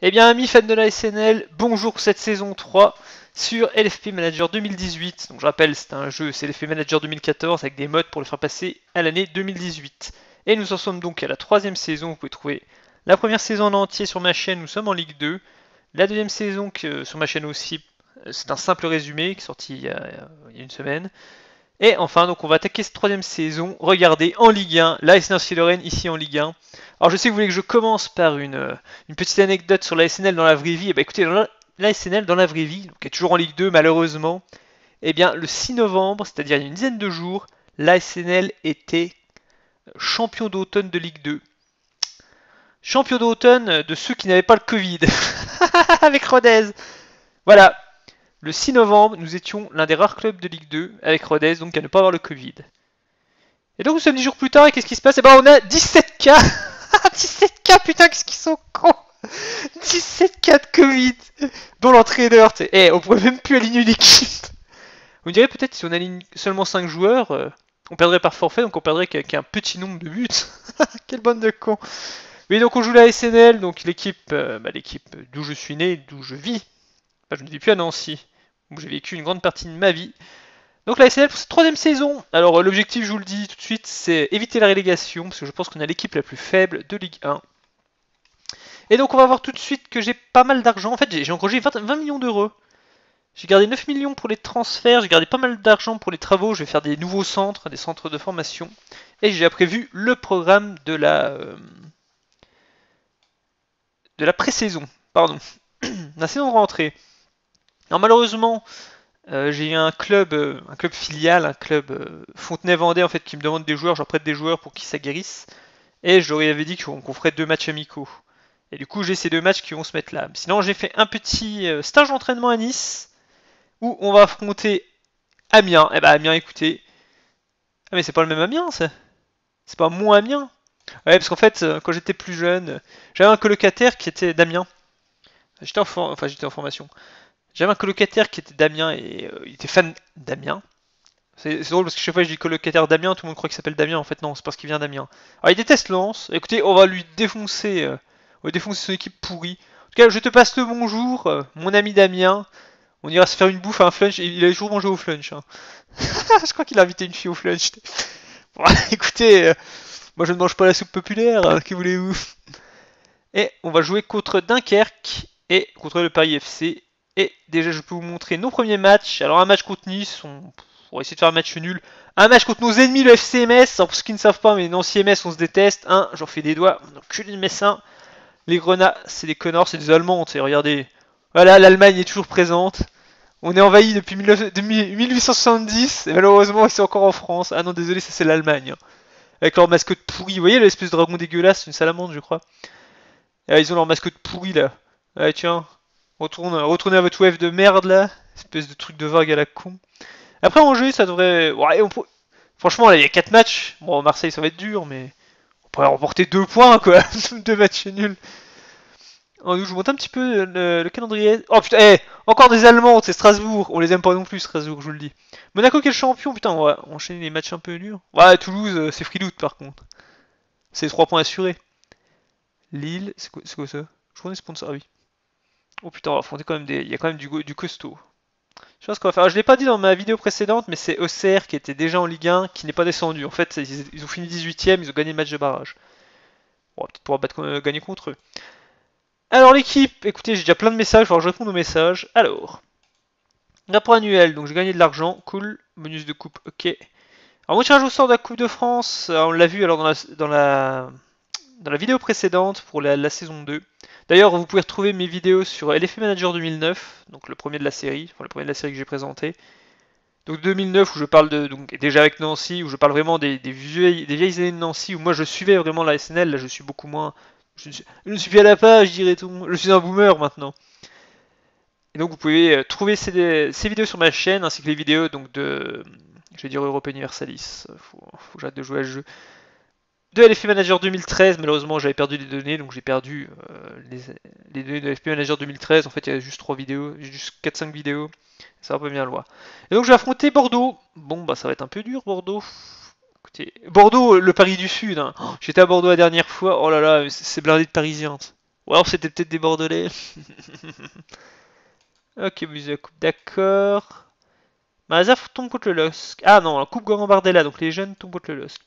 Eh bien, amis fans de la SNL, bonjour pour cette saison 3 sur LFP Manager 2018. Donc, je rappelle, c'est un jeu, c'est LFP Manager 2014 avec des modes pour le faire passer à l'année 2018. Et nous en sommes donc à la troisième saison. Vous pouvez trouver la première saison en entier sur ma chaîne, nous sommes en Ligue 2. La deuxième saison sur ma chaîne aussi, euh, c'est un simple résumé qui est sorti il y a une semaine. Et enfin, donc on va attaquer cette troisième saison. Regardez en Ligue 1, la SNL Lorraine ici en Ligue 1. Alors je sais que vous voulez que je commence par une, euh, petite anecdote sur la SNL dans la vraie vie. Et eh bien écoutez, l'ASNL dans la vraie vie, qui est toujours en Ligue 2 malheureusement, et eh bien le 6 novembre, c'est-à-dire il y a une dizaine de jours, SNL était champion d'automne de Ligue 2. Champion d'automne de ceux qui n'avaient pas le Covid. Avec Rodez. Voilà, le 6 novembre, nous étions l'un des rares clubs de Ligue 2 avec Rodez, donc à ne pas avoir le Covid. Et donc nous sommes 10 jours plus tard et qu'est-ce qui se passe Eh ben on a 17K 17 cas, putain qu'est-ce qu'ils sont cons 17K de Covid Dont l'entraîneur, tu eh, on pourrait même plus aligner une équipe On dirait peut-être si on aligne seulement 5 joueurs, euh, on perdrait par forfait, donc on perdrait qu'un petit nombre de buts. Quelle bande de cons Oui donc on joue la SNL, donc l'équipe euh, bah, l'équipe d'où je suis né, d'où je vis, je ne vis plus à Nancy, où j'ai vécu une grande partie de ma vie. Donc la SNL pour cette troisième saison. Alors euh, l'objectif, je vous le dis tout de suite, c'est éviter la relégation, parce que je pense qu'on a l'équipe la plus faible de Ligue 1. Et donc on va voir tout de suite que j'ai pas mal d'argent. En fait, j'ai engrangé 20, millions d'euros. J'ai gardé 9 millions pour les transferts, j'ai gardé pas mal d'argent pour les travaux, je vais faire des nouveaux centres, des centres de formation. Et j'ai prévu le programme de la... Euh, de la pré-saison, pardon. la saison de rentrée. Alors malheureusement, euh, j'ai un club, euh, un club filial, un club euh, Fontenay-Vendée en fait qui me demande des joueurs, j'en prête des joueurs pour qu'ils s'aguerrissent. Et je leur avais dit qu'on ferait deux matchs amicaux. Et du coup j'ai ces deux matchs qui vont se mettre là. Sinon j'ai fait un petit stage d'entraînement à Nice où on va affronter Amiens. Et eh bah ben, Amiens écoutez. Ah mais c'est pas le même Amiens ça C'est pas mon Amiens Ouais parce qu'en fait quand j'étais plus jeune, j'avais un colocataire qui était d'Amiens. J'étais en, en formation. J'avais un colocataire qui était Damien et euh, il était fan Damien C'est, drôle parce que chaque fois que je dis colocataire Damien, tout le monde croit qu'il s'appelle Damien. En fait, non, c'est parce qu'il vient Damien Alors, ah, il déteste Lance, Écoutez, on va lui défoncer, euh, on va défoncer son équipe pourrie. En tout cas, je te passe le bonjour, euh, mon ami Damien. On ira se faire une bouffe à un flunch. Il a toujours mangé au flunch. Hein. je crois qu'il a invité une fille au flunch. écoutez, moi je ne mange pas la soupe populaire. Hein, que voulez-vous Et on va jouer contre Dunkerque et contre le Paris FC et déjà, je peux vous montrer nos premiers matchs. Alors, un match contre Nice, on, va essayer de faire un match nul. Un match contre nos ennemis, le FCMS. Alors, hein, pour ceux qui ne savent pas, mais non, CMS, on se déteste. Hein, j'en fais des doigts. On encule les Messin. Les Grenades c'est des connards, c'est des Allemands. Regardez. Voilà, l'Allemagne est toujours présente. On est envahi depuis 1870 et malheureusement ils sont encore en France. Ah non désolé ça c'est l'Allemagne. Hein. Avec leur mascotte pourri. Vous voyez l'espèce de dragon dégueulasse, une salamande je crois. Ah, ils ont leur mascotte pourri là. Ah tiens, Retourne, à votre wave de merde là, espèce de truc de vague à la con. Après en jeu, ça devrait. Ouais, Franchement, là, il y a 4 matchs. Bon, Marseille, ça va être dur, mais on pourrait remporter 2 points quoi, 2 matchs nuls. je monte un petit peu le, calendrier. Oh putain, eh, encore des Allemands, c'est Strasbourg. On les aime pas non plus, Strasbourg, je vous le dis. Monaco, quel champion Putain, on va enchaîner les matchs un peu durs. Ouais, Toulouse, euh, c'est free loot par contre. C'est 3 points assurés. Lille, c'est quoi, ça Je connais sponsor, ah oui. Oh putain, on va quand même des. Il y a quand même du, costaud. Je pense qu'on va faire. je l'ai pas dit dans ma vidéo précédente, mais c'est OCR qui était déjà en Ligue 1, qui n'est pas descendu. En fait, ils ont fini 18ème, ils ont gagné le match de barrage. On peut-être pouvoir battre, euh, gagner contre eux. Alors l'équipe, écoutez, j'ai déjà plein de messages, alors je réponds aux messages. Alors, rapport annuel, donc j'ai gagné de l'argent, cool. Bonus de coupe, ok. Alors mon tirage au sort de la Coupe de France, euh, on l'a vu alors dans la, dans la, dans la vidéo précédente pour la saison 2. D'ailleurs, vous pouvez retrouver mes vidéos sur LFM Manager 2009, donc le premier de la série, enfin le premier de la série que j'ai présenté. Donc 2009 où je parle de donc déjà avec Nancy où je parle vraiment des, vieilles, années de Nancy où moi je suivais vraiment la SNL là je suis beaucoup moins je ne suis, plus à la page je dirais tout, je suis un boomer maintenant et donc vous pouvez euh, trouver ces, vidéos sur ma chaîne ainsi que les vidéos donc de je vais dire Europe Universalis faut, faut que j'arrête de jouer à ce jeu de LFP Manager 2013. Malheureusement, j'avais perdu les données, donc j'ai perdu euh, les, données de LFP Manager 2013. En fait, il y a juste 3 vidéos, juste 4-5 vidéos. Ça va pas bien loin. Et donc, je vais affronter Bordeaux. Bon, bah, ça va être un peu dur, Bordeaux. Bordeaux, euh, le Paris du Sud. Hein. Oh, j'étais à Bordeaux la dernière fois. Oh là là, c'est blindé de Parisiens. Ou alors, c'était peut-être des Bordelais. ok, musée coupe, d'accord. Mazaf bah, tombe contre le LOSC. Ah non, la coupe Gorambardella, donc les jeunes tombent contre le LOSC.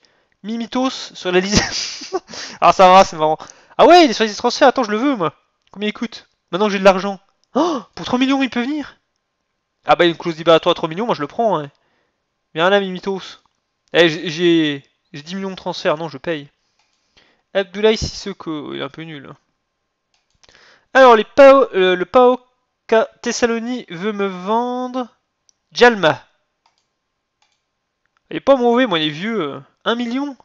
Mimitos sur la liste. ah, ça va, c'est marrant. Ah ouais, il est sur de transferts, attends, je le veux, moi. Combien il coûte Maintenant j'ai de l'argent. Oh, pour 3 millions, il peut venir Ah bah, une clause libératoire à 3 millions, moi je le prends, hein. Viens là, Mimitos. Eh, j'ai 10 millions de transfert, non, je paye. Abdoulaye Sissoko, il est un peu nul. Hein. Alors, les Pao, euh, le Pao Thessalonique veut me vendre Jalma. Il est pas mauvais, moi, il est vieux. Euh. 1 million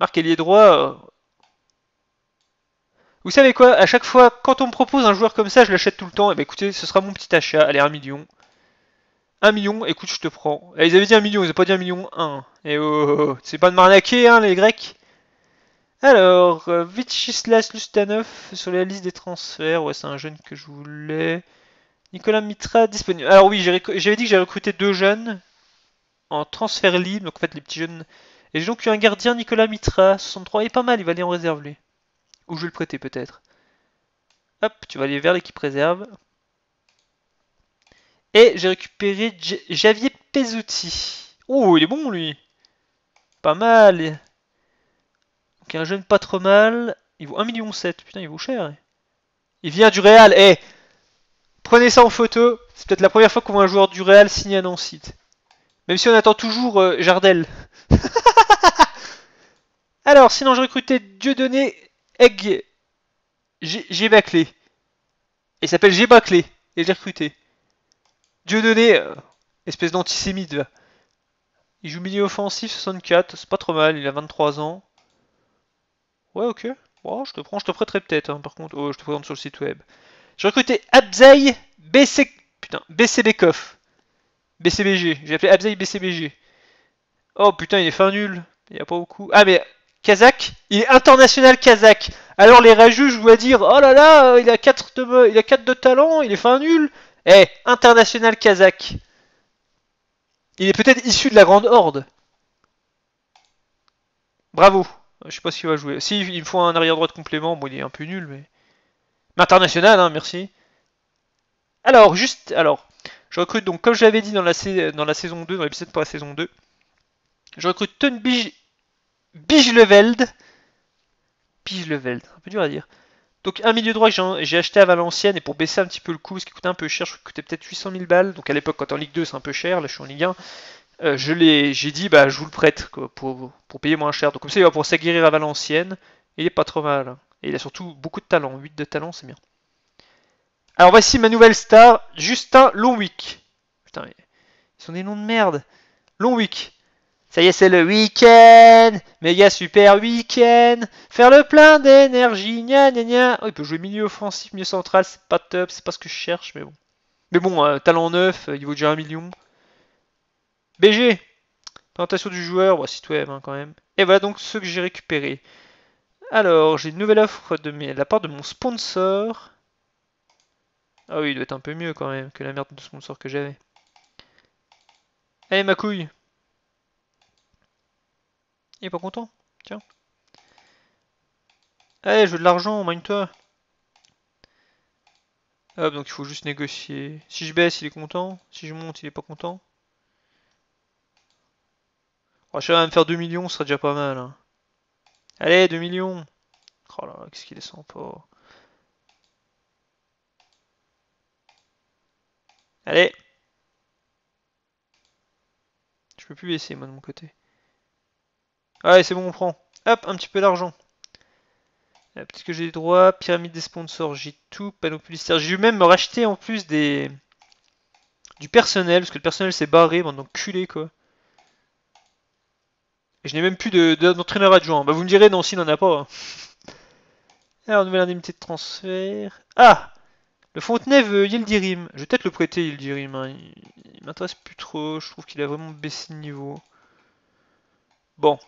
Marc est droit. Euh. Vous savez quoi À chaque fois, quand on me propose un joueur comme ça, je l'achète tout le temps. Et eh bah écoutez, ce sera mon petit achat. Allez, 1 million. 1 million, écoute, je te prends. Eh, ils avaient dit 1 million, ils n'ont pas dit 1 million 1. Et eh, oh, c'est pas de m'arnaquer, hein, les Grecs alors, euh, Vichislas Lustanov sur la liste des transferts. Ouais, c'est un jeune que je voulais. Nicolas Mitra disponible. Alors oui, j'avais dit que j'ai recruté deux jeunes en transfert libre. Donc en fait, les petits jeunes. Et j'ai donc eu un gardien, Nicolas Mitra. 63 est pas mal, il va aller en réserve lui. Ou je vais le prêter peut-être. Hop, tu vas aller vers l'équipe réserve. Et j'ai récupéré Javier Pesuti. Oh, il est bon lui. Pas mal. Donc un jeune pas trop mal. Il vaut 1,7 million. Putain, il vaut cher. Hein. Il vient du Real. Eh, prenez ça en photo. C'est peut-être la première fois qu'on voit un joueur du Real un à site. Même si on attend toujours euh, Jardel. Alors, sinon je recrutais Dieudonné Egg. J'ai Il s'appelle J'ai bâclé. Et j'ai recruté. Dieudonné, euh, espèce d'antisémite. Il joue milieu offensif 64, c'est pas trop mal, il a 23 ans. Ouais, ok. Oh, je te prends, je te prêterai peut-être, hein, par contre. Oh, je te présente sur le site web. J'ai recruté Abzai BC... Putain, BCBG. J'ai appelé abzaï BCBG. Oh putain, il est fin nul. Il n'y a pas beaucoup. Ah, mais Kazakh Il est international Kazakh. Alors les je dois dire Oh là là, il a 4 de, il a quatre de talent, il est fin nul. Eh, international Kazakh. Il est peut-être issu de la Grande Horde. Bravo. Je sais pas s'il va jouer. Si, il me faut un arrière-droit complément. Bon, il est un peu nul, mais... Mais international, hein, merci. Alors, juste... Alors, je recrute donc, comme j'avais dit dans la, saison 2, dans l'épisode pour la saison 2, je recrute Ton Bijleveld. Bijleveld, un peu dur à dire. Donc un milieu droit que j'ai acheté à Valenciennes et pour baisser un petit peu le coût, parce qu'il coûtait un peu cher, je coûtait peut-être 800 000 balles. Donc à l'époque, quand en Ligue 2, c'est un peu cher, là je suis en Ligue 1. Euh, j'ai dit, bah je vous le prête pour, payer moins cher. Donc comme ça, il va pouvoir s'aguerrir à Valenciennes. Il est pas trop mal. Et il a surtout beaucoup de talent. 8 de talent, c'est bien. Alors voici ma nouvelle star, Justin Longwick. Putain, mais ils sont des noms de merde. Longwick. Ça y est, c'est le week-end, méga super week-end, faire le plein d'énergie, gna gna gna. Oh, il peut jouer milieu offensif, milieu central, c'est pas top, c'est pas ce que je cherche, mais bon. Mais bon, euh, talent neuf, euh, il vaut déjà un million. BG, présentation du joueur, voici site web hein, quand même. Et voilà donc ce que j'ai récupéré. Alors, j'ai une nouvelle offre de la part de mon sponsor. Ah oui, il doit être un peu mieux quand même que la merde de sponsor que j'avais. Allez, ma couille Il est pas content Tiens. Allez, eh, je veux de l'argent, mine-toi Hop, donc il faut juste négocier. Si je baisse, il est content. Si je monte, il est pas content. Oh, je vais me faire 2 millions, ce serait déjà pas mal. Hein. Allez, 2 millions Oh là là, qu'est-ce qu'il est pas Allez Je peux plus baisser, moi, de mon côté. ouais c'est bon, on prend. Hop, un petit peu d'argent. Peut-être que j'ai des droits. Pyramide des sponsors, j'ai tout. Panneau publicitaire. J'ai eu même racheter en plus des... Du personnel, parce que le personnel s'est barré, maintenant culé quoi. Et je n'ai même plus d'entraîneur de, adjoint. Bah vous me direz, non, il n'en a pas. Hein. Alors, nouvelle indemnité de transfert. Ah le Fontenay veut Yildirim. Je vais peut-être le prêter, Yildirim. Hein. Il, ne m'intéresse plus trop. Je trouve qu'il a vraiment baissé de niveau. Bon.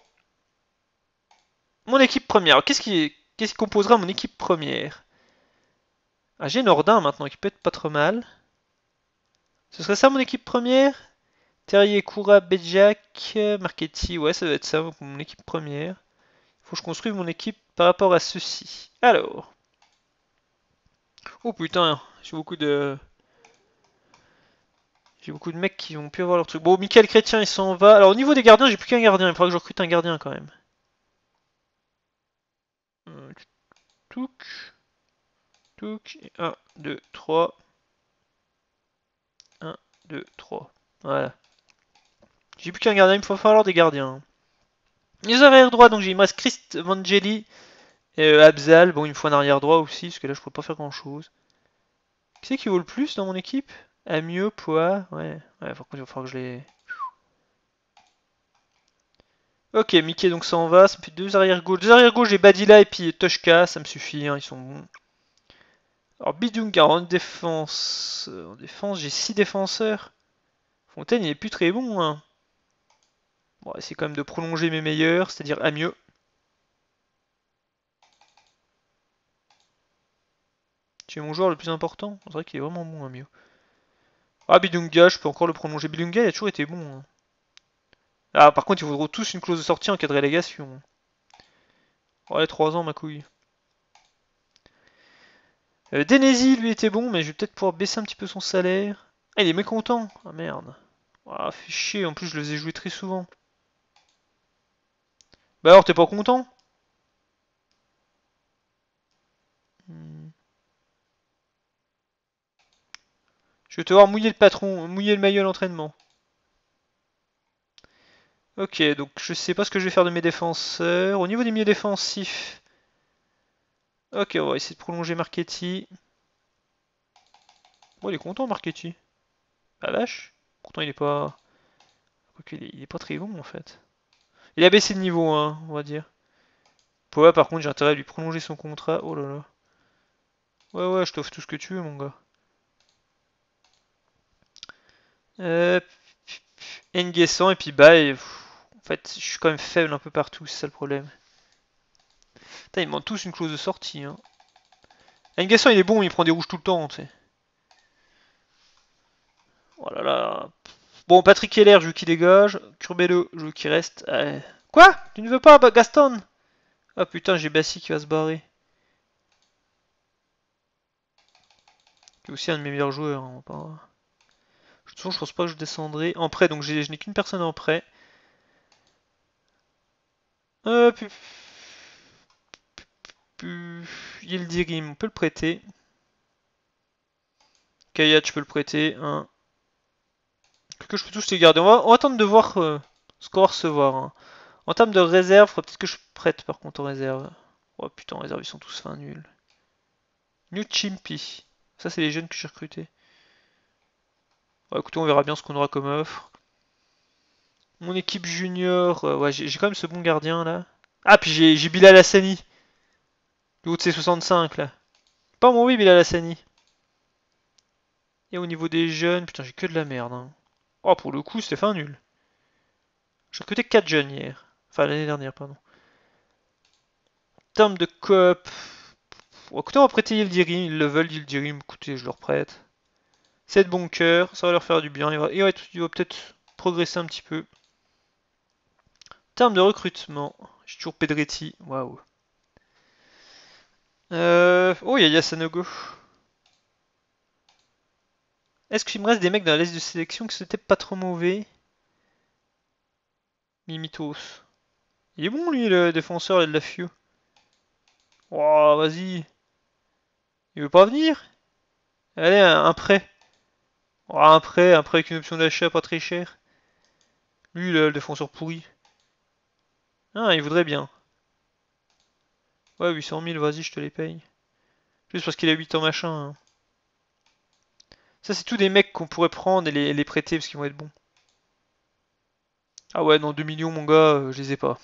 Mon équipe première. Qu'est-ce qui, qui, composera mon équipe première Ah, j'ai Nordin maintenant qui peut être pas trop mal. Ce serait ça mon équipe première Terrier, Koura, Bedjak, Marchetti. Ouais, ça doit être ça mon équipe première. Il faut que je construise mon équipe par rapport à ceci. Alors. Oh putain, j'ai beaucoup de... J'ai beaucoup de mecs qui ont pu avoir leur truc. Bon, Michael Chrétien, il s'en va. Alors, au niveau des gardiens, j'ai plus qu'un gardien. Il faudra que je recrute un gardien, quand même. Touc. Touc. 1, 2, 3. 1, 2, 3. Voilà. J'ai plus qu'un gardien. Il me faut falloir des gardiens. Les arrières droit, donc il me reste Christ Vangeli, et euh, Abzal, bon, une fois faut arrière droit aussi, parce que là, je peux pas faire grand chose. Qui c'est qui vaut le plus dans mon équipe Amieux, Poa, ouais. Ouais, par contre, il va que je les. Ok, Mickey donc ça en va, ça me fait deux arrière-gauche. Deux arrière-gauche, j'ai Badilla et puis Toshka, ça me suffit, hein, ils sont bons. Alors Bidunga en défense. Euh, en défense, j'ai 6 défenseurs. Fontaine, il est plus très bon. Hein. Bon, c'est quand même de prolonger mes meilleurs, c'est-à-dire Amieux. Tu es mon joueur le plus important. C'est vrai qu'il est vraiment bon, à Mio. Ah, Bidunga, je peux encore le prolonger. Bidunga, il a toujours été bon. Hein. Ah, par contre, ils voudront tous une clause de sortie en cas de relégation. Ouais 3 ans, ma couille. Euh, lui, était bon, mais je vais peut-être pouvoir baisser un petit peu son salaire. Ah, il est mécontent. Ah, merde. Ah, fait chier. En plus, je les ai jouer très souvent. Bah alors, t'es pas content hmm. Je vais te voir mouiller le patron, mouiller le maillot à l'entraînement. Ok, donc je sais pas ce que je vais faire de mes défenseurs. Au niveau des milieux défensifs... Ok, on va essayer de prolonger Marchetti. Bon, oh, il est content, Marchetti. La vache. Pourtant, il est pas... il, est, pas très bon, en fait. Il a baissé de niveau, hein, on va dire. Ouais par contre, j'ai intérêt à lui prolonger son contrat. Oh là là. Ouais, ouais, je t'offre tout ce que tu veux, mon gars. Euh, Nguessant et puis bye... En fait, je suis quand même faible un peu partout, c'est ça le problème. Putain, ils m'ont tous une clause de sortie. Hein. il est bon, il prend des rouges tout le temps, tu sais. Oh bon, Patrick Heller, je veux qu'il dégage. Curbelo, je veux qu'il reste. Eh. Quoi Tu ne veux pas, Gaston Ah putain, j'ai Bassi qui va se barrer. C'est aussi un de mes meilleurs joueurs. Hein, toute je pense pas que je descendrai. En prêt, donc je n'ai qu'une personne en prêt. Euh, il on peut le prêter. Kayat, je peux le prêter. Hein. Que je peux tous les garder. On va, attendre de voir euh, ce qu'on va recevoir. Hein. En termes de réserve, peut-être que je prête par contre en réserve. Oh putain, en réserve, ils sont tous fins nuls. New Chimpy. Ça, c'est les jeunes que j'ai recrutés. Bah, écoutez, on verra bien ce qu'on aura comme offre. Mon équipe junior, euh, ouais, j'ai quand même ce bon gardien là. Ah, puis j'ai Bilal Hassani. Le haut de ses 65 là. Pas mon oui, Bilal Hassani. Et au niveau des jeunes, putain, j'ai que de la merde. Hein. Oh, pour le coup, c'était fin nul. J'ai recruté 4 jeunes hier. Enfin, l'année dernière, pardon. Terme de coop Écoutez, on va prêter Yildirim. Ils le veulent, Yildirim. Écoutez, je leur prête. C'est de bon cœur, ça va leur faire du bien. Il va, peut-être progresser un petit peu. Termes de recrutement, j'ai toujours Pedretti, waouh. Euh, oh, il y a Yasanogo. Est-ce qu'il me reste des mecs dans la liste de sélection qui c'était pas trop mauvais Mimitos. Il est bon lui le défenseur de la FIO. Waouh, vas-y. Il veut pas venir Allez, un prêt un prêt, un prêt avec une option d'achat pas très cher. Lui, le, défenseur pourri. Ah, il voudrait bien. Ouais, 800 000, vas-y, je te les paye. Juste parce qu'il a 8 ans machin. Hein. Ça, c'est tous des mecs qu'on pourrait prendre et les, prêter parce qu'ils vont être bons. Ah ouais, non, 2 millions, mon gars, euh, je les ai pas.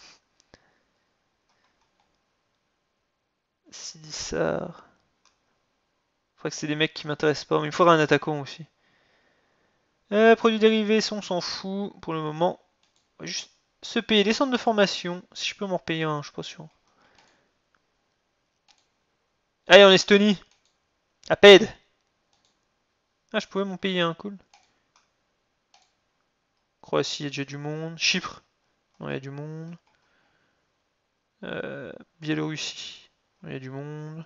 Sidissar. Faudrait que c'est des mecs qui m'intéressent pas, mais il me faudra un attaquant aussi. Euh, produits dérivés, on s'en fout pour le moment. juste se payer des centres de formation. Si je peux m'en repayer un, je suis pas sûr. Allez, en Estonie. À PED. Ah, je pouvais m'en payer un, cool. Croatie, il y a déjà du monde. Chypre. Non, il y a du monde. Euh, Biélorussie. Il y a du monde.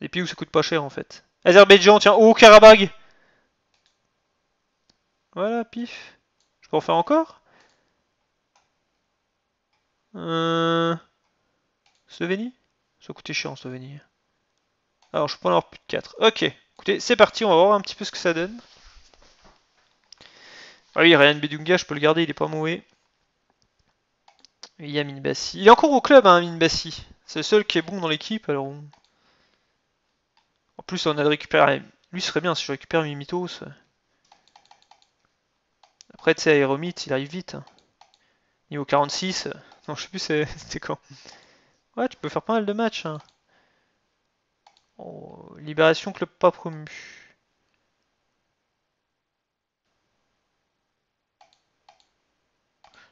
Les pays où ça coûte pas cher en fait. Azerbaïdjan, tiens, oh Karabagh voilà, pif. Je peux en faire encore euh... Slovénie Ça coûtait en souvenir Alors, je peux en avoir plus de 4. Ok, écoutez, c'est parti, on va voir un petit peu ce que ça donne. Ah oui, Ryan Bedunga, je peux le garder, il est pas mauvais. Il y a Minbassi. Il est encore au club, hein, Bassi. C'est le seul qui est bon dans l'équipe, alors... En plus, on a de récupérer... Lui serait bien si je récupère Mimitos. Après, tu sais, Aeromite, il arrive vite. Niveau 46. Euh, non, je sais plus c'était quand. Ouais, tu peux faire pas mal de matchs. Hein. Oh, Libération, club pas promu.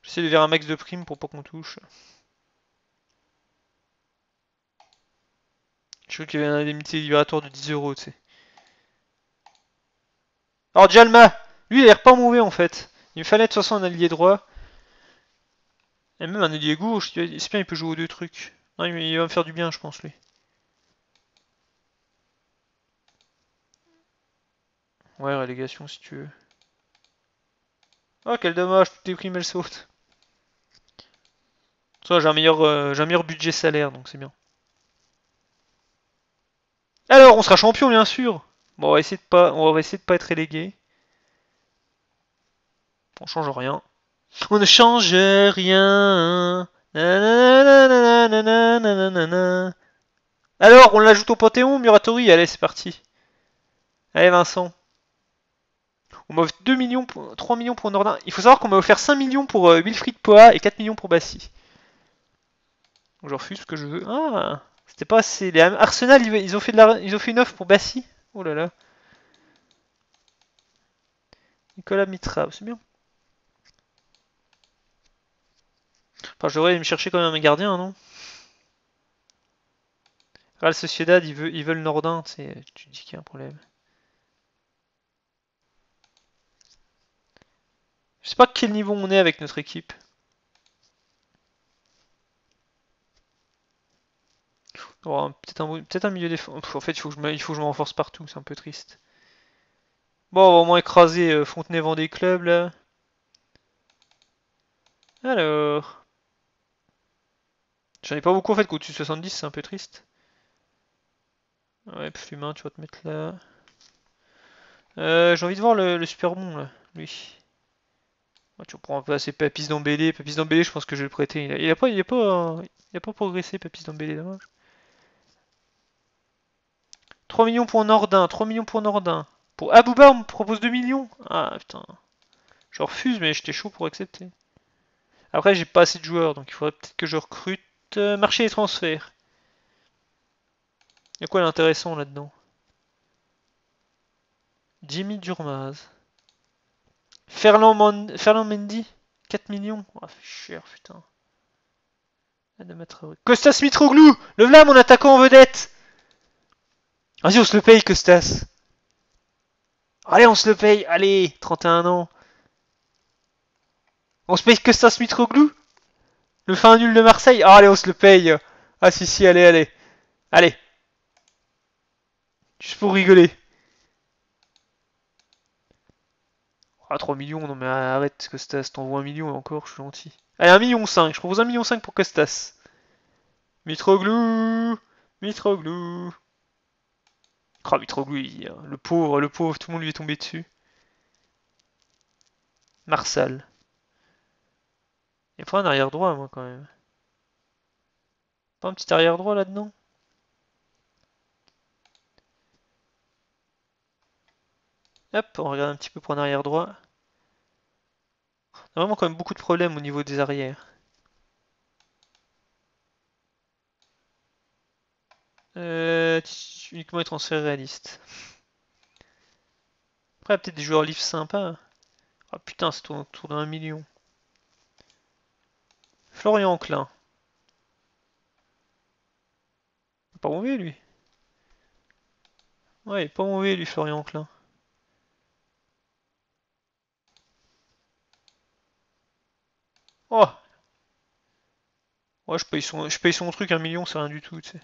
J'essaie de faire un max de prime pour pas qu'on touche. Je crois qu'il y avait un indemnité libératoire de 10 euros, tu sais. Alors Djalma Lui, il a l'air pas mauvais en fait. Il me fallait de toute un allié droit. Et même un allié gauche, c'est bien, il peut jouer aux deux trucs. Non, il va me faire du bien, je pense, lui. Ouais, relégation si tu veux. Oh, quel dommage, tout est pris, mais elle saute. j'ai un, meilleur, euh, meilleur budget salaire, donc c'est bien. Alors, on sera champion, bien sûr. Bon, on va essayer de pas, on va essayer de pas être relégué. On change rien. On ne change rien. Alors, on l'ajoute au Panthéon, Muratori Allez, c'est parti. Allez, Vincent. On m'a offert 2 millions, pour, 3 millions pour Nordin. Il faut savoir qu'on m'a offert 5 millions pour euh, Wilfried Poa et 4 millions pour Bassi. Donc je refuse ce que je veux. Ah, c'était pas assez. Arsenal, ils ont fait, ils ont fait une offre pour Bassi. Oh là là. Nicolas Mitra, c'est bien. Enfin, j'aurais aller me chercher quand même un gardien, non Real Sociedad, ils veulent, ils veulent Nordin, tu, dis qu'il y a un problème. Je sais pas quel niveau on est avec notre équipe. Oh, peut-être un, milieu défense... En fait, il faut que je il faut que je me renforce partout, c'est un peu triste. Bon, on va au moins écraser euh, Fontenay-Vendée Club, là. Alors, J'en ai pas beaucoup en fait qu'au-dessus de 70, c'est un peu triste. Ouais, humain tu vas te mettre là. Euh, j'ai envie de voir le, super bon là, lui. tu prends un peu assez Papis d'embellé. Papis d'embellé, je pense que je vais le prêter. Il a, pas, il a pas, il progressé, Papis d'embellé, dommage. 3 millions pour Nordin, 3 millions pour Nordin. Pour Abouba, on me propose 2 millions. Ah putain. Je refuse, mais j'étais chaud pour accepter. Après, j'ai pas assez de joueurs, donc il faudrait peut-être que je recrute. Euh, marché des transferts. Il y a quoi d'intéressant là-dedans Jimmy Durmaz. Ferland, Mendy 4 millions Oh, cher, putain. Costas Mitroglou Le voilà, mon attaquant en vedette Vas-y, on se le paye, Costas. Allez, on se le paye Allez, 31 ans. On se paye Costas Mitroglou le fin nul de Marseille Ah, allez, on se le paye Ah, si, si, allez, allez. Allez. Juste pour rigoler. Ah, 3 millions, non mais arrête, Costas, t'envoies un million encore, je suis gentil. Allez, un million 5, je propose un million 5 pour Costas. Mitroglou Mitroglou Oh, Mitroglou, le pauvre, le pauvre, tout le monde lui est tombé dessus. Marsal. Il faut un arrière droit, moi, quand même. Pas un petit arrière droit là-dedans Hop, on regarde un petit peu pour un arrière droit. On a vraiment quand même beaucoup de problèmes au niveau des arrières. Euh, uniquement les transferts réalistes. Après, peut-être des joueurs livres sympas. Ah oh, putain, c'est autour d'un million. Florian Klein. Pas mauvais lui. Ouais, pas mauvais lui, Florian Klein. Oh Ouais, je paye son, je paye son truc un million, c'est rien du tout, tu sais.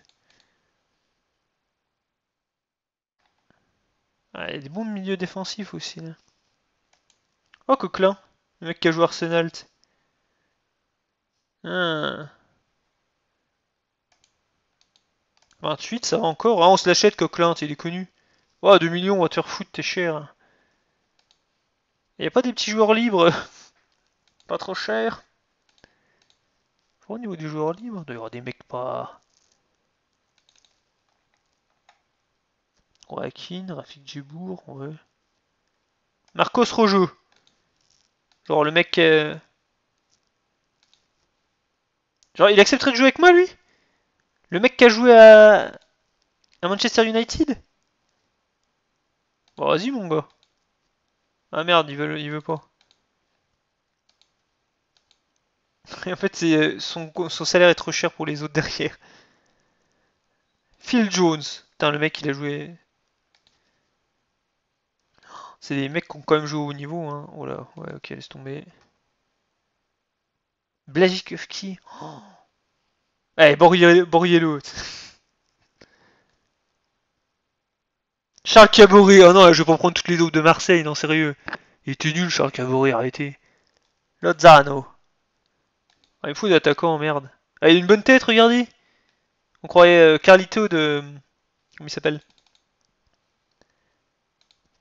Ah, il y a des bons milieux défensifs aussi, là. Hein. Oh, Coquelin, le mec qui a joué Arsenal, 28, ah. ça va encore. Hein. on se l'achète, Coquelin, il est connu. 2 millions, on va te foutre t'es cher. Y a pas des petits joueurs libres Pas trop cher Au niveau du joueur libre, il y des mecs pas... Joaquin, Rafik Djibour, ouais. Marcos Rojo. Genre le mec... Euh, Genre, il accepterait de jouer avec moi, lui Le mec qui a joué à, Manchester United Bon, bah, vas-y, mon gars. Ah merde, il veut, il veut pas. en fait, euh, son, salaire est trop cher pour les autres derrière. Phil Jones. Putain, le mec, il a joué. C'est des mecs qui ont quand même joué au niveau. Hein. Oh là, ouais, ok, laisse tomber. Blazikowski. Oh. Eh, Allez, Borriello. Charles Cabori. Oh non, je vais pas prendre toutes les doubles de Marseille, non, sérieux. Il était nul, Charles Cabori, arrêtez. Lozano. Ah, il me des d'attaquant, merde. Ah, il a une bonne tête, regardez. On croyait euh, Carlito de... Comment il s'appelle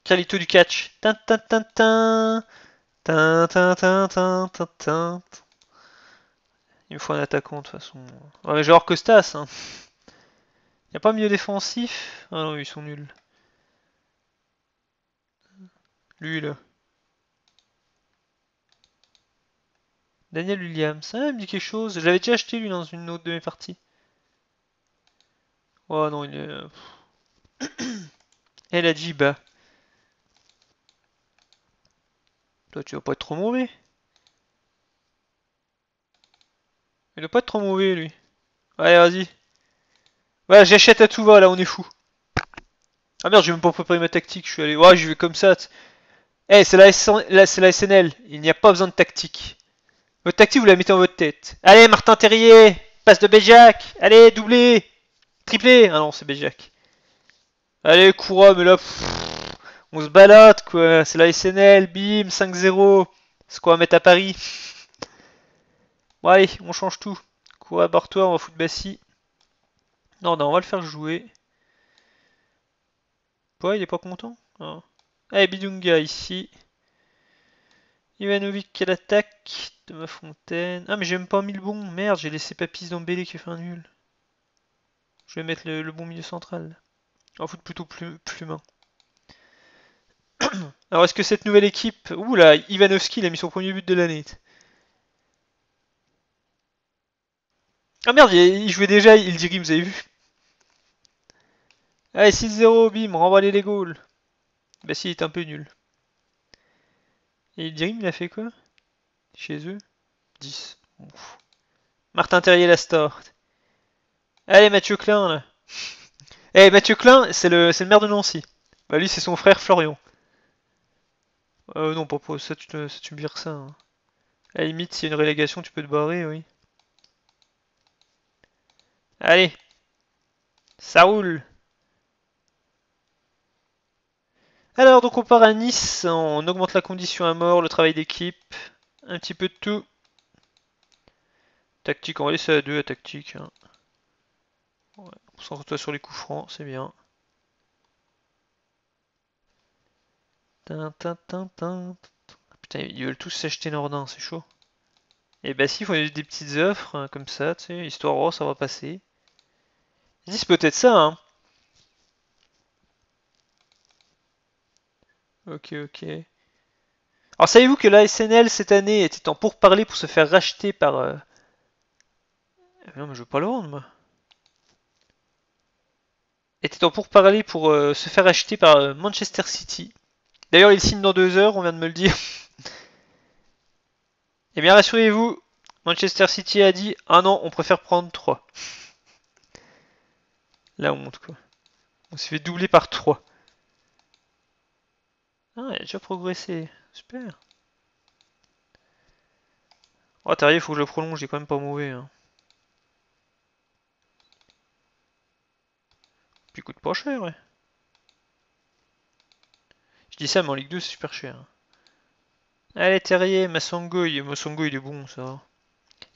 Carlito du catch. Il me faut un attaquant de toute façon. Ouais, mais genre Costas. Hein. Y a pas mieux défensif Ah non, ils sont nuls. Lui là. Daniel Williams, ça ah, me dit quelque chose. J'avais déjà acheté lui dans une autre de mes parties. Oh non, il est. Euh, Elle a dit bas. Toi, tu vas pas être trop mauvais. Il doit pas être trop mauvais, lui. Allez, vas-y. Ouais, j'achète à tout va, là, on est fou. Ah merde, j'ai même pas préparé ma tactique, je suis allé... Ouais, je vais comme ça. Eh, c'est la, la, SNL, il n'y a pas besoin de tactique. Votre tactique, vous la mettez en votre tête. Allez, Martin Terrier Passe de Béjac Allez, doublé Triplé Ah non, c'est Béjac. Allez, coura, mais là... on se balade, quoi. C'est la SNL, bim, 5-0. C'est quoi mettre à Paris Bon allez, on change tout. Quoi, à toi on va foutre Bassi. Non, non, on va le faire jouer. Pourquoi il est pas content et eh, Allez, Bidunga ici. Ivanovic quelle attaque de ma fontaine. Ah mais j'ai même pas mis le bon, merde, j'ai laissé Papis Bélé qui fait un nul. Je vais mettre le, bon milieu central. On va foutre plutôt plus, main. Alors est-ce que cette nouvelle équipe... Oula, Ivanovski il a mis son premier but de l'année. Ah merde, il, jouait déjà, il dit vous avez vu. Allez, 6-0, bim, renvoie les goals. Bah si, il est un peu nul. Et Ildirim il a fait quoi Chez eux 10. Martin Terrier, la star Allez, Mathieu Klein, là. Eh, Mathieu Klein, c'est le, maire de Nancy. Bah lui, c'est son frère Florian. Euh, non, pas pour ça, tu, me ça. Hein. À la limite, s'il y a une relégation, tu peux te barrer, oui. Allez, ça roule. Alors, donc on part à Nice, on augmente la condition à mort, le travail d'équipe, un petit peu de tout. Tactique, on va laisser à deux la tactique. Hein. on s'en retrouve sur les coups francs, c'est bien. Ah, putain, ils veulent tous s'acheter Nordin, c'est chaud. Et eh bah ben, si, il faut des petites offres, hein, comme ça, tu sais, histoire, oh, ça va passer. Ils disent peut-être ça, hein. Ok, ok. Alors savez-vous que la SNL cette année était en pourparlers pour se faire racheter par... Euh, ah, non mais je veux pas le vendre moi. Était en pourparlers pour, euh, se faire racheter par euh, Manchester City. D'ailleurs il signe dans deux heures, on vient de me le dire. Eh bien rassurez-vous, Manchester City a dit un ah an. on préfère prendre trois. » Là on monte quoi. On s'est fait doubler par 3. Ah, il a déjà progressé. Super. Oh, Terrier il faut que je le prolonge, il est quand même pas mauvais. Hein. Puis il coûte pas cher, ouais. Je dis ça, mais en Ligue 2, c'est super cher. Hein. Allez, Terrier, Massango il... Massongo, il est bon, ça.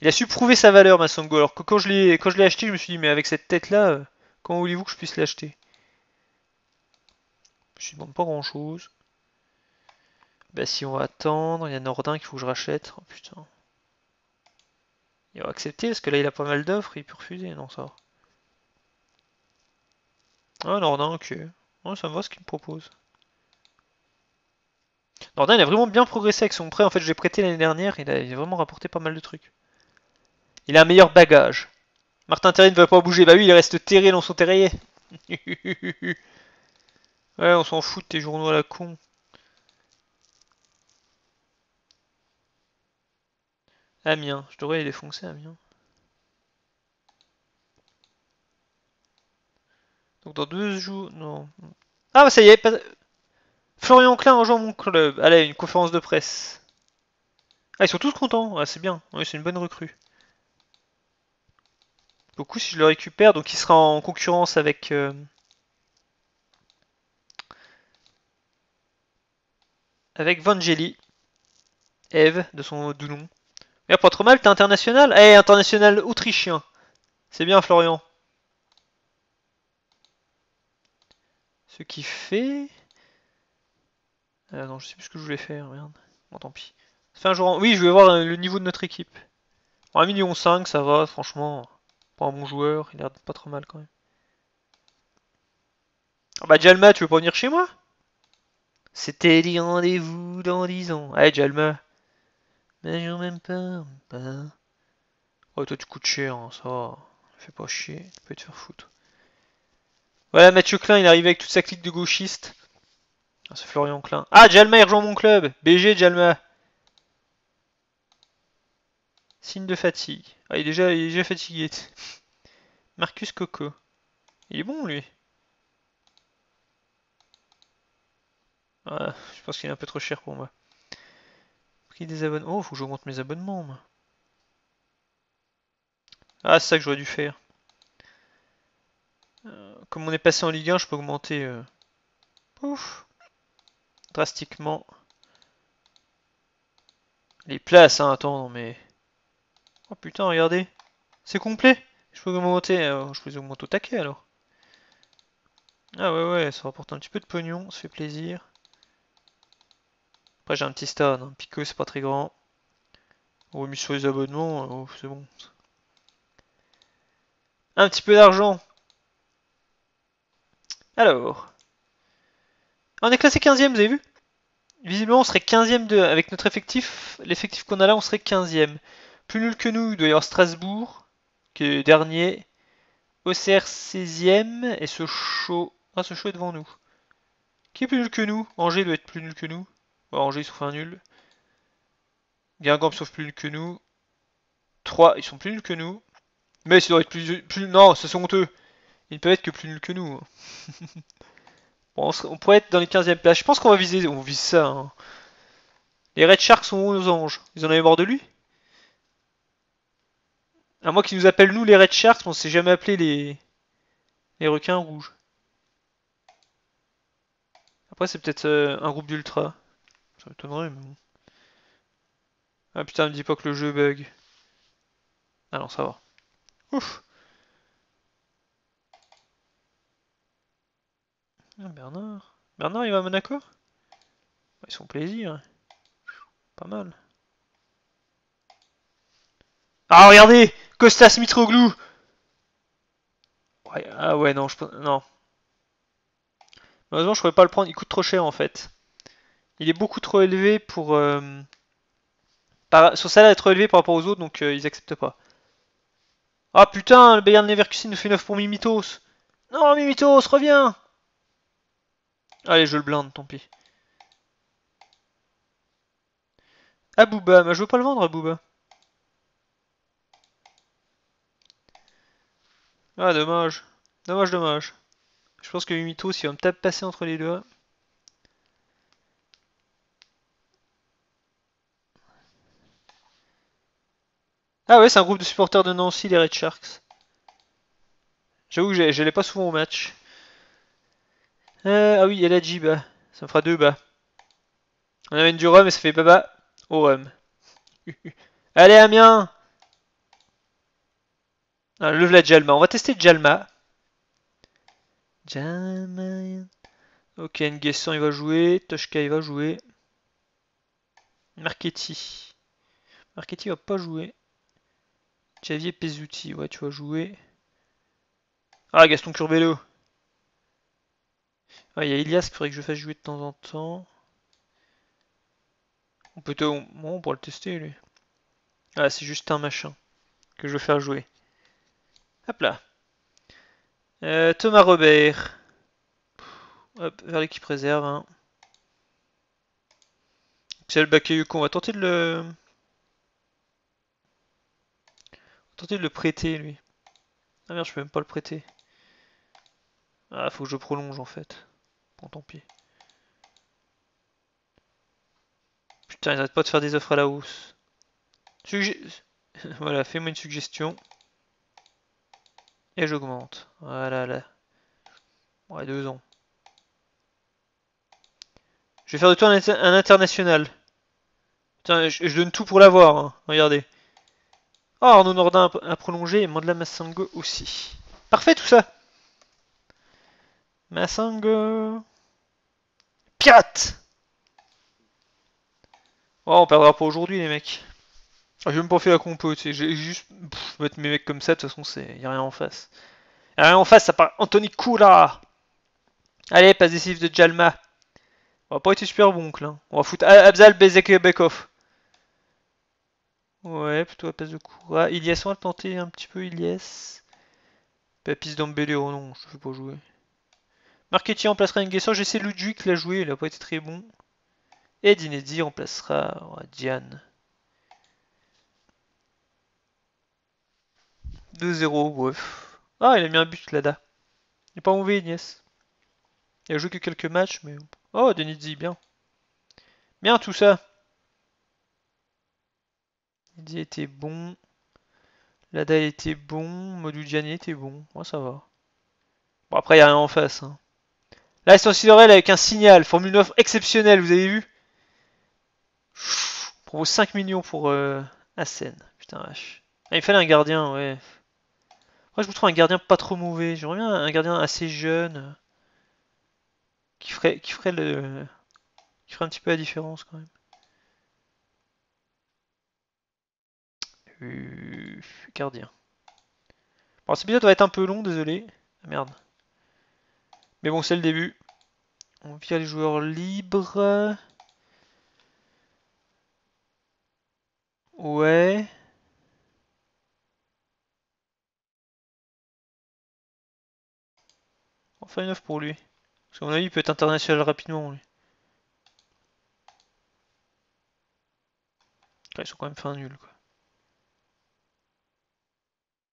Il a su prouver sa valeur, Massongo. Alors que quand je l'ai acheté, je me suis dit, mais avec cette tête-là, euh, quand voulez-vous que je puisse l'acheter Je ne demande pas grand-chose. Bah si on va attendre, il y a Nordin qu'il faut que je rachète. Oh putain. Il va accepter parce que là il a pas mal d'offres, il peut refuser, non ça. Ah Nordin, ok. ça me va ce qu'il me propose. Nordin il a vraiment bien progressé avec son prêt, en fait je l'ai prêté l'année dernière, il a vraiment rapporté pas mal de trucs. Il a un meilleur bagage. Martin Terry ne va pas bouger. Bah oui, il reste terré dans son terrier. ouais, on s'en fout de tes journaux à la con. Amiens, je devrais les défoncer Amiens. Donc dans deux jours, non. Ah bah ça y est, pas... Florian Klein rejoint mon club. Allez, une conférence de presse. Ah ils sont tous contents, ah, c'est bien, oui, c'est une bonne recrue. Beaucoup si je le récupère, donc il sera en concurrence avec... Euh, avec Vangeli. Eve, de son doux nom. Regarde, pas trop mal, t'es international Eh, international autrichien. C'est bien, Florian. Ce qui fait... Ah, non, je sais plus ce que je voulais faire, merde. Bon, tant pis. Ça un jour Oui, je vais voir euh, le niveau de notre équipe. 1,5 million, ça va, franchement. Pas un bon joueur, il a pas trop mal quand même. Ah bah Jalma, tu veux pas venir chez moi C'était les rendez-vous dans 10 ans. Allez eh, Jalma. Mais j'en même pas. Oh toi tu coûtes cher, hein, ça. Fais pas chier, tu peux te faire foutre. Voilà Mathieu Klein, il est arrivé avec toute sa clique de gauchistes. Ah, c'est Florian Klein. Ah Jalma, il rejoint mon club. BG Jalma. Signe de fatigue. Ah, il est déjà, fatigué. Marcus Coco. Il est bon, lui. Ah, je pense qu'il est un peu trop cher pour moi. Prix des abonnements. Oh, faut que j'augmente mes abonnements, moi. Ah, c'est ça que j'aurais dû faire. Euh, comme on est passé en Ligue 1, je peux augmenter... Euh, drastiquement. Les places, hein, attends, mais... Oh putain, regardez. C'est complet. Je peux augmenter. Euh, je peux augmenter au taquet alors. Ah ouais, ouais, ça rapporte un petit peu de pognon, ça fait plaisir. Après j'ai un petit stade, un Pico c'est pas très grand. Remis oh, sur les abonnements, euh, oh, c'est bon. Un petit peu d'argent. Alors. On est classé 15ème, vous avez vu Visiblement on serait 15ème avec notre effectif. L'effectif qu'on a là, on serait 15ème. Plus nul que nous, il doit y avoir Strasbourg, qui est dernier. OCR 16ème et ce chaud Ah, ce chaud est devant nous. Qui est plus nul que nous Angers doit être plus nul que nous. Bon, Angers, se sont un nul. Guingamp, sauf plus nul que nous. 3, ils sont plus nuls que nous. Mais ils doivent être plus, plus. Non, ce sont honteux Ils ne peuvent être que plus nuls que nous. Hein. bon, on, pourrait être dans les 15e places. Je pense qu'on va viser. On vise ça. Hein. Les Red Sharks sont aux anges. Ils en avaient mort de lui à moins qu'ils nous appelle nous les Red Sharks, on s'est jamais appelé les... les requins rouges. Après, c'est peut-être euh, un groupe d'ultra. Ça m'étonnerait, mais bon. Ah putain, me dis pas que le jeu bug. Alors ah non, ça va. Ouf ah, Bernard. Bernard, il va à Monaco Ils sont plaisir. Pas mal. Ah, regardez Costas Mitroglou Ah ouais, non, je Non. Malheureusement, je pourrais pas le prendre. Il coûte trop cher, en fait. Il est beaucoup trop élevé pour... sur euh, Son salaire est trop élevé par rapport aux autres, donc euh, ils acceptent pas. Ah putain, le Bayern Leverkusen nous fait 9 pour Mimitos Non, Mimitos, reviens Allez, je le blinde, tant pis. Abouba, mais je veux pas le vendre, Abouba. Ah, dommage. Dommage, dommage. Je pense que Mimito, s'il va me taper passer entre les deux Ah ouais, c'est un groupe de supporters de Nancy, les Red Sharks. J'avoue que je l'ai pas souvent au match. Euh, ah oui, y a Jiba. Ça me fera deux bas. On amène du rhum et ça fait baba au rhum. Allez Amiens non, la Jalma. On va tester Jalma. Ok, Nguessan il va jouer. Toshka il va jouer. Marchetti. Marchetti va pas jouer. Javier Pezuti, ouais, tu vas jouer. Ah, Gaston Curbello. Ah, il y a Ilias qu'il faudrait que je fasse jouer de temps en temps. On peut, bon, on pourra le tester lui. Ah, c'est juste un machin que je veux faire jouer. Hop là. Euh, Thomas Robert. Hop, vers l'équipe réserve. Hein. Axel Bakayuko, on va tenter de le... On va tenter de le prêter, lui. Ah merde, je peux même pas le prêter. Ah, faut que je prolonge, en fait. Bon, tant pis. Putain, ils arrêtent pas de faire des offres à la hausse. voilà, fais-moi une suggestion. Et j'augmente. Voilà, là. Ouais, deux ans. Je vais faire de toi un, international. Putain, je, donne tout pour l'avoir, hein. regardez. Oh, Arnaud Nordin a, prolongé et Mandela Massango aussi. Parfait tout ça Massango... Piat Oh, on perdra pas aujourd'hui les mecs. Ah, je vais même pas fait la compo, tu sais. J'ai juste. mettre mes mecs comme ça, de toute façon, c'est... y a rien en face. Y a rien en face, ça part Anthony Koura Allez, passe décisif de Jalma. On va pas être super bon, là. On va foutre Abzal, Bezek et Bekov. Ouais, plutôt à passe de Koura. Ilias, on va tenter un petit peu Ilias. Papis Dambélé, oh non, je vais pas jouer. Marketing remplacera j'ai J'essaie Ludwig, l'a joué, il a pas été très bon. Et Dinedi remplacera oh, Diane. 2-0, bref. Ah, il a mis un but, Lada. Il n'est pas mauvais, Ignace. Il a joué que quelques matchs, mais... Oh, Denizzi, bien. Bien tout ça. Denizzi était bon. Lada était bon. Modugiani était bon. Moi, oh, ça va. Bon, après, il n'y a rien en face. Hein. Là, avec un signal. Formule 9 exceptionnelle, vous avez vu vos 5 millions pour euh, Putain, vache. Ah, il fallait un gardien, ouais moi je vous trouve un gardien pas trop mauvais. J'aimerais bien un gardien assez jeune. Euh, qui ferait, qui ferait le. Qui ferait un petit peu la différence quand même. Euh, gardien. Bon, cet épisode va être un peu long, désolé. Ah, merde. Mais bon, c'est le début. On vient les joueurs libres. Ouais. Enfin 9 pour lui. Parce qu'à mon avis, il peut être international rapidement, lui. ils sont quand même fin nul, quoi.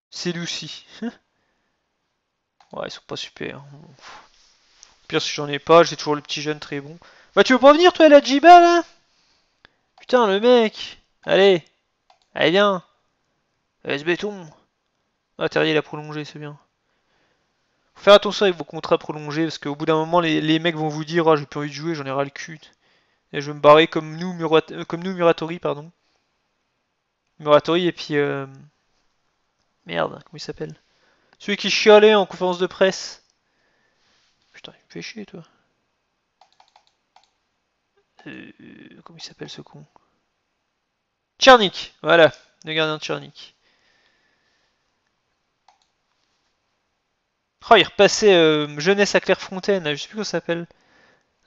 C'est Lucy. ouais, ils sont pas super. Hein. Pire, si j'en ai pas, j'ai toujours le petit jeune très bon. Bah, tu veux pas venir, toi, la Jiba, là Putain, le mec Allez Allez, viens béton Ah béton il à prolonger, c'est bien. Faire attention avec vos contrats prolongés, parce qu'au bout d'un moment, les, mecs vont vous dire Ah, j'ai plus envie de jouer, j'en ai ras le cul. Et je vais me barrer comme nous, Murat, euh, comme nous Muratori, pardon. Muratori, et puis. Euh, merde, comment il s'appelle Celui qui chialait en conférence de presse. Putain, il me fait chier, toi. Euh, comment il s'appelle ce con Tchernik Voilà, le gardien de Tchernik. Oh, il repassait euh, Jeunesse à Clairefontaine, je sais plus comment ça s'appelle.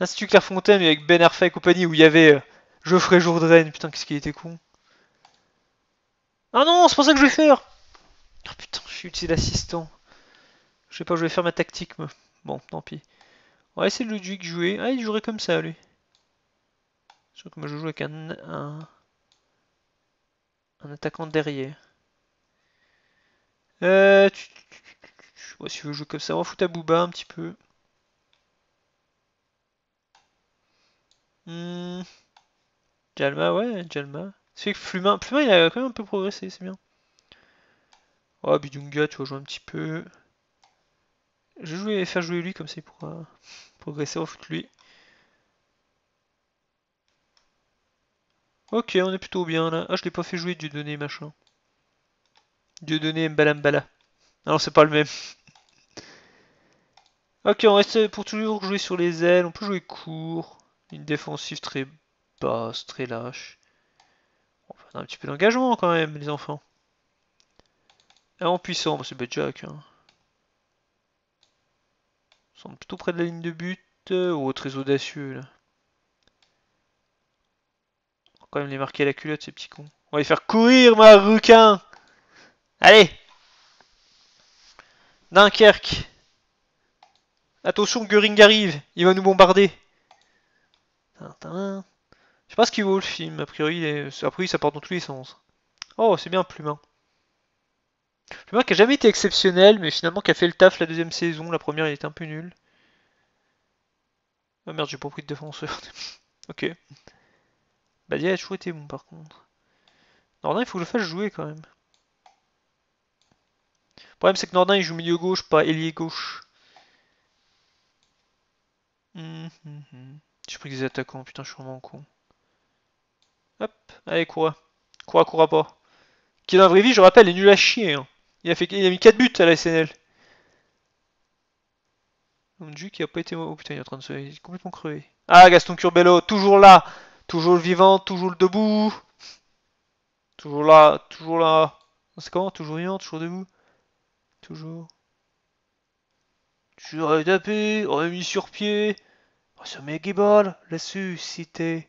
Institut Clairefontaine avec Ben Arfa et compagnie, où il y avait euh, Geoffrey Jourdain. Putain, qu'est-ce qu'il était con. Ah non, c'est pour ça que je vais faire Oh putain, je suis utile assistant. Je sais pas, je vais faire ma tactique, mais Bon, tant pis. On va essayer de le jouer. Ah, il jouerait comme ça, lui. Sauf que moi, je joue avec un, un, attaquant derrière. Euh, si je veux jouer comme ça, on va foutre à un petit peu. Hmm. Jalma, ouais, Jalma. C'est que Flumin, Flumin, il a quand même un peu progressé, c'est bien. Oh, Bidunga, tu vas jouer un petit peu. Je vais faire jouer lui comme ça, il pourra progresser, on foot lui. Ok, on est plutôt bien là. Ah, je l'ai pas fait jouer du donné machin. Dieu donné Mbala Mbala. Non, c'est pas le même. Ok, on reste pour toujours jouer sur les ailes. On peut jouer court. Une défensive très basse, très lâche. On va un petit peu d'engagement quand même, les enfants. Ah, en puissant, bah, c'est Jack. Hein. On sont plutôt près de la ligne de but. Oh, très audacieux là. On va quand même les marquer à la culotte, ces petits cons. On va les faire courir, ma Allez Dunkerque Attention, Göring arrive, il va nous bombarder. Je sais pas ce qu'il vaut le film, a priori, ça part dans tous les sens. Oh, c'est bien Plumin. Plumin qui a jamais été exceptionnel, mais finalement qui a fait le taf la deuxième saison, la première il était un peu nul. Ah oh merde, j'ai pas pris de défenseur. ok. Badia a toujours été bon par contre. Nordin, il faut que je le fasse jouer quand même. Le problème c'est que Nordin il joue milieu gauche, pas ailier gauche. Mhm, mhm. J'ai pris des attaquants, putain, je suis vraiment con. Hop, allez, quoi quoi courra pas. Qui dans la vraie vie, je rappelle, est nul à chier. Hein. Il, a fait, il a mis 4 buts à la SNL. dieu qui a pas été. Oh putain, il est en train de se. Il est complètement crevé. Ah, Gaston Curbello, toujours là Toujours le vivant, toujours le debout Toujours là, toujours là C'est comment Toujours vivant, toujours debout Toujours. Tu aurais tapé, aurais mis sur pied. Oh, ce Megibol, le suscité.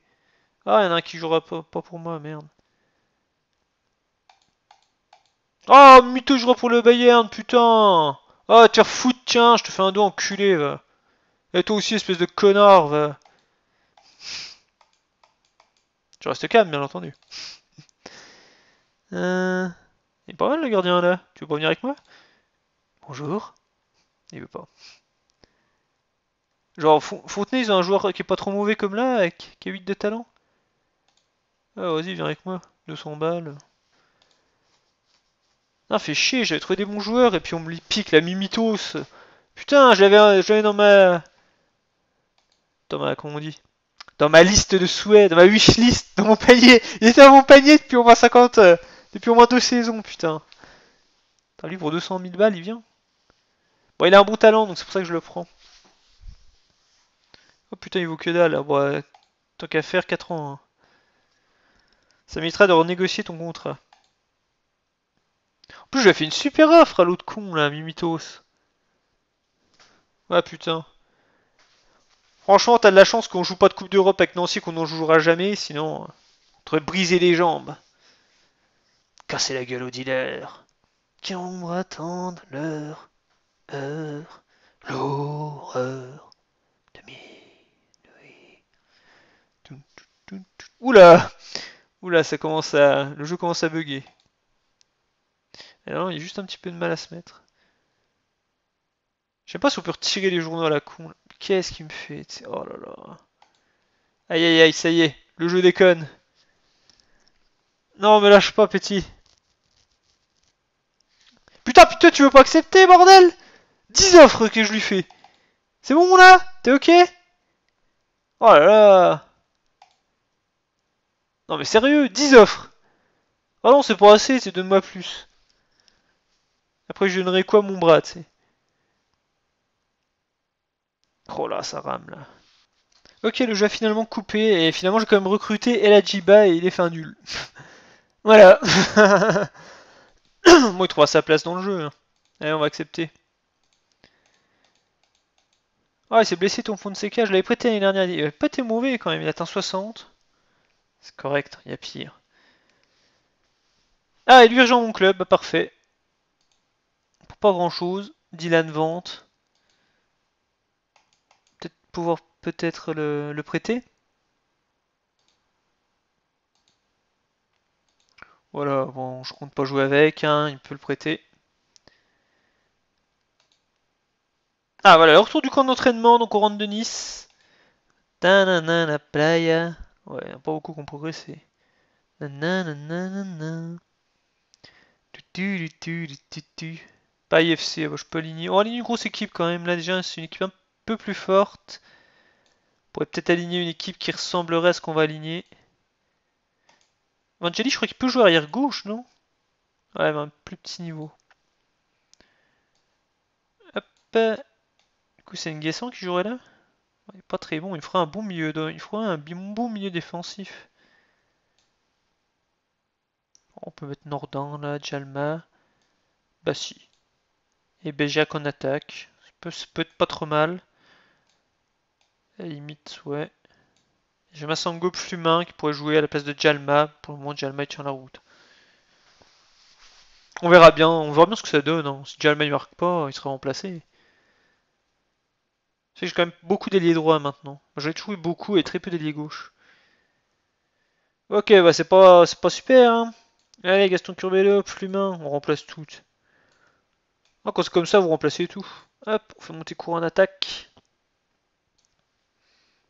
Ah, il a un qui jouera pas, pour moi, merde. Oh, ah, mytho jouera pour le Bayern, putain Oh, ah, t'es foutu tiens, je te fais un dos enculé, va. Et toi aussi, espèce de connard, va. Je reste calme, bien entendu. Euh, il est pas mal, le gardien, là. Tu veux pas venir avec moi Bonjour. Il veut pas. Genre, Fontenay, ils ont un joueur qui est pas trop mauvais comme là, qui a 8 de talent. Ah, vas-y, viens avec moi. 200 balles. Ah, fais chier, j'avais trouvé des bons joueurs et puis on me les pique, la Mimitos. Putain, je l'avais dans ma. Dans ma. Comment on dit Dans ma liste de souhaits, dans ma list, dans mon panier. Il était dans mon panier depuis au moins 50. Euh, depuis au moins deux saisons, putain. Attends, lui, pour 200 000 balles, il vient. Bon, il a un bon talent, donc c'est pour ça que je le prends. Oh putain, il vaut que dalle. Euh, tant qu'à faire, 4 ans. Hein. Ça m'évitera de renégocier ton contrat. En plus, j'ai fait une super offre à l'autre con, là, Mimitos. Ah putain. Franchement, t'as de la chance qu'on joue pas de Coupe d'Europe avec Nancy, qu'on n'en jouera jamais, sinon, euh, on te briser les jambes. Casser la gueule au dealer. Qui attendent l'heure heure, l'horreur. Oula Oula, ça commence à... Le jeu commence à bugger. Alors, eh il y a juste un petit peu de mal à se mettre. Je sais pas si on peut retirer les journaux à la con. Qu'est-ce qu'il me fait Oh là là. Aïe aïe aïe, ça y est. Le jeu déconne. Non, mais lâche pas, petit. Putain, putain, tu veux pas accepter, bordel 10 offres que je lui fais. C'est bon, là T'es ok Oh là là non mais sérieux, 10 offres Oh non, c'est pas assez, c'est donne-moi plus. Après, je donnerai quoi mon bras, tu sais Oh là, ça rame là. Ok, le jeu a finalement coupé et finalement j'ai quand même recruté Elajiba et il est fin nul. voilà. Moi, bon, il trouvera sa place dans le jeu. Hein. Allez, on va accepter. Ah, oh, il s'est blessé ton fond de sécage. Je l'avais prêté l'année dernière. Il avait pas été mauvais quand même. Il atteint 60 correct, il y a pire. Ah, et agent mon club, bah, parfait. Pour pas grand chose. Dylan vente. Peut-être pouvoir peut-être le, prêter. Voilà, bon, je compte pas jouer avec, hein, il peut le prêter. Ah voilà, retour du camp d'entraînement, donc on rentre de Nice. La playa. Ouais, il n'y a pas beaucoup qui ont progressé. Tu tu tu tu Pas IFC, je peux aligner. On oh, aligne une grosse équipe quand même. Là déjà, c'est une équipe un peu plus forte. On pourrait peut-être aligner une équipe qui ressemblerait à ce qu'on va aligner. Vangeli je crois qu'il peut jouer arrière gauche, non Ouais, mais un plus petit niveau. Hop. Du coup, c'est une guesson qui jouerait là il pas très bon, il fera un bon milieu, de... il un bon milieu défensif. On peut mettre Nordan là, Jalma, bah, si Et Béjac en attaque. Ça peut, être pas trop mal. À la limite, ouais. J'ai Sango Flumin qui pourrait jouer à la place de Jalma. Pour le moment, Jalma est sur la route. On verra bien, on verra bien ce que ça donne. Hein. Si Jalma ne marque pas, il sera remplacé. C'est que j'ai quand même beaucoup d'ailier droits maintenant. j'ai toujours eu beaucoup et très peu d'ailier gauche. Ok, bah c'est pas, pas super. Hein. Allez, Gaston Curbelo, Plumin, on remplace tout. Ah, quand c'est comme ça, vous remplacez tout. Hop, on fait monter courant d'attaque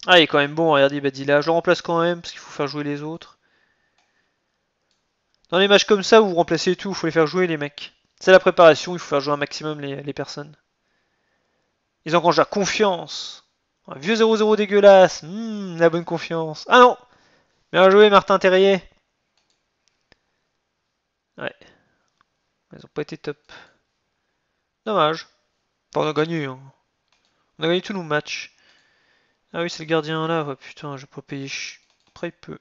Ah, il est quand même bon, regardez là, Je le remplace quand même, parce qu'il faut faire jouer les autres. Dans les matchs comme ça, vous remplacez tout, il faut les faire jouer les mecs. C'est la préparation, il faut faire jouer un maximum les personnes. Ils ont même la confiance. Un vieux 0-0 dégueulasse. Hmm, la bonne confiance. Ah non Bien joué, Martin Terrier. Ouais. Ils ont pas été top. Dommage. on a gagné. Hein. On a gagné tous nos matchs. Ah oui, c'est le gardien là. Oh, putain, je peux pas payer. Après, il peut.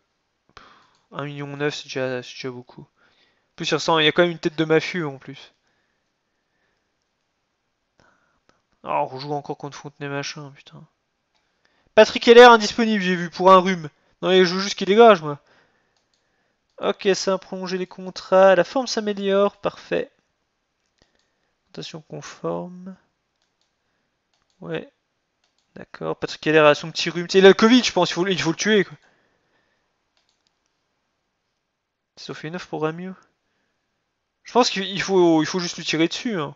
million million, c'est déjà, déjà beaucoup. plus, il, ressent, il y a quand même une tête de mafieux en plus. Oh, on joue encore contre Fontenay machin, putain. Patrick Heller indisponible, j'ai vu, pour un rhume. Non, mais joue juste qu'il dégage, moi. Ok, ça a prolongé les contrats. La forme s'améliore, parfait. Attention conforme. Ouais. D'accord, Patrick Heller a son petit rhume. Il a le Covid, je pense, il faut, le tuer, quoi. Sauf une 9 pour Ramio Je pense qu'il faut, juste lui tirer dessus. Hein.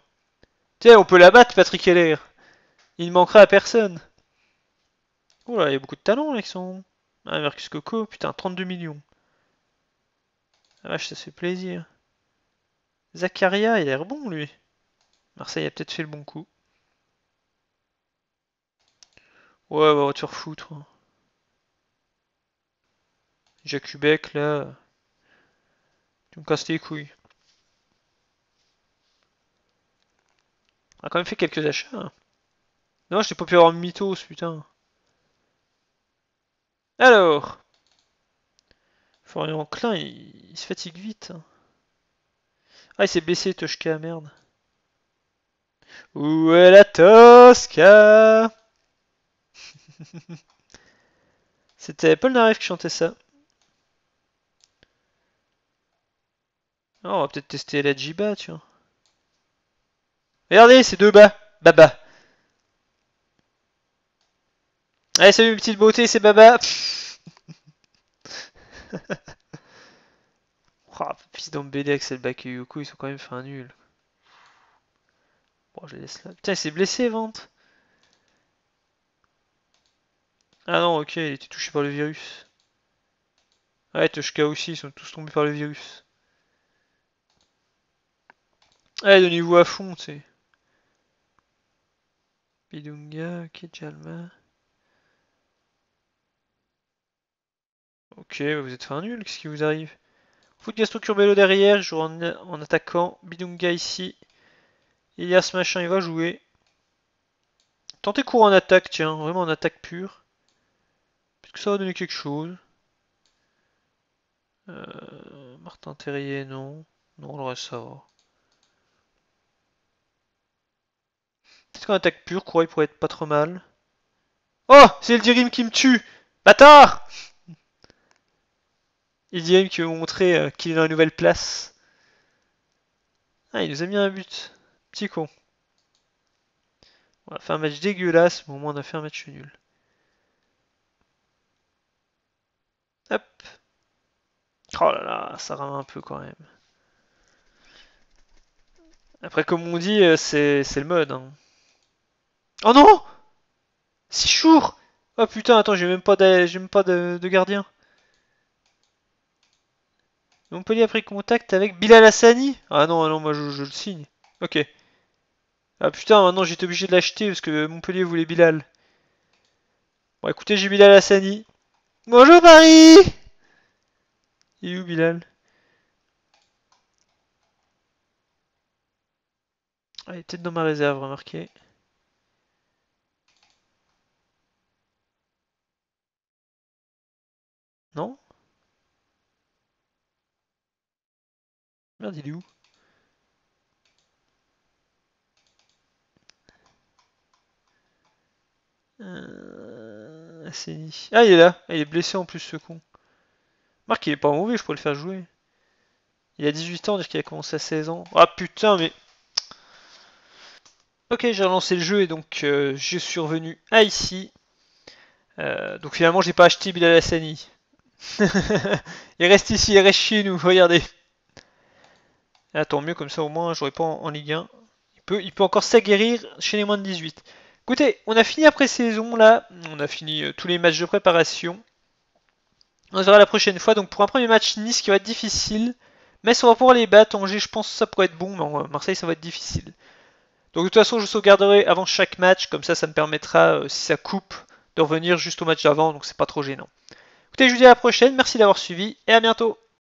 Tiens, on peut la battre Patrick Heller. Il ne manquera à personne. Oula, il y a beaucoup de talents avec son... Ah, Mercus Coco, putain, 32 millions. Ah vache, ça fait plaisir. Zakaria, il a l'air bon lui. Marseille a peut-être fait le bon coup. Ouais, bah, on va te Jacques là. Tu me casses les couilles. On a quand même fait quelques achats. Hein. non, Non, j'ai pas pu avoir Mythos, putain. Alors. Florian Klein, il, il se fatigue vite. Hein. Ah, il s'est baissé Toshka, merde. Où est la Tosca C'était Paul Narev qui chantait ça. Ah, on va peut-être tester la Jiba, tu vois. Regardez, ces deux bas. Baba. Allez, salut, petite beauté, c'est Baba. oh, fils avec le Bac et Yoko, ils sont quand même un nul. Bon, je les laisse là. Putain, il s'est blessé, Vente. Ah non, ok, il était touché par le virus. Ouais, Toshka aussi, ils sont tous tombés par le virus. Allez, donnez-vous à fond, tu sais. Bidunga, Kijalma. Ok, bah, vous êtes fin nul, qu'est-ce qui vous arrive Foot gastro Curbelo derrière, Je joue en, attaquant. Bidunga ici. ce machin, il va jouer. Tentez court en attaque, tiens, vraiment en attaque pure. Puisque ça va donner quelque chose. Euh, Martin Terrier, non. Non, on le ressort. Peut-être qu'en attaque pure, quoi, il pourrait être pas trop mal. Oh C'est le Dirim qui me tue Bâtard Il Dirim qui veut montrer euh, qu'il est dans la nouvelle place. Ah, il nous a mis un but. Petit con. On a fait un match dégueulasse, mais au moins on a fait un match nul. Hop. Oh là là, ça rame un peu quand même. Après, comme on dit, euh, c'est le mode. Hein. Oh non C'est chour Oh putain, attends, j'ai même pas, de, pas de, gardien. Montpellier a pris contact avec Bilal Hassani Ah non, ah non, moi je, le signe. Ok. Ah putain, maintenant j'étais obligé de l'acheter parce que Montpellier voulait Bilal. Bon écoutez, j'ai Bilal Hassani. Bonjour Paris Il est où Bilal Ah, il était dans ma réserve, remarquez. Non Merde, il est où euh, Ah, il est là. Ah, il est blessé en plus, ce con. Marc, il est pas mauvais, je pourrais le faire jouer. Il a 18 ans, dire qu'il a commencé à 16 ans. Ah putain, mais... Ok, j'ai relancé le jeu et donc euh, je suis revenu à ah, ici. Euh, donc finalement, j'ai pas acheté Bilal Hassani. il reste ici, il reste chez nous, regardez. Attends ah, tant mieux, comme ça au moins j'aurai pas en, Ligue 1. Il peut, il peut encore s'aguerrir chez les moins de 18. Écoutez, on a fini après saison là. On a fini euh, tous les matchs de préparation. On se verra la prochaine fois. Donc pour un premier match, Nice qui va être difficile. Metz, on va pouvoir les battre. Angers, je pense que ça pourrait être bon, mais Marseille, ça va être difficile. Donc de toute façon, je sauvegarderai avant chaque match. Comme ça, ça me permettra, euh, si ça coupe, de revenir juste au match d'avant. Donc c'est pas trop gênant et je vous dis à la prochaine, merci d'avoir suivi et à bientôt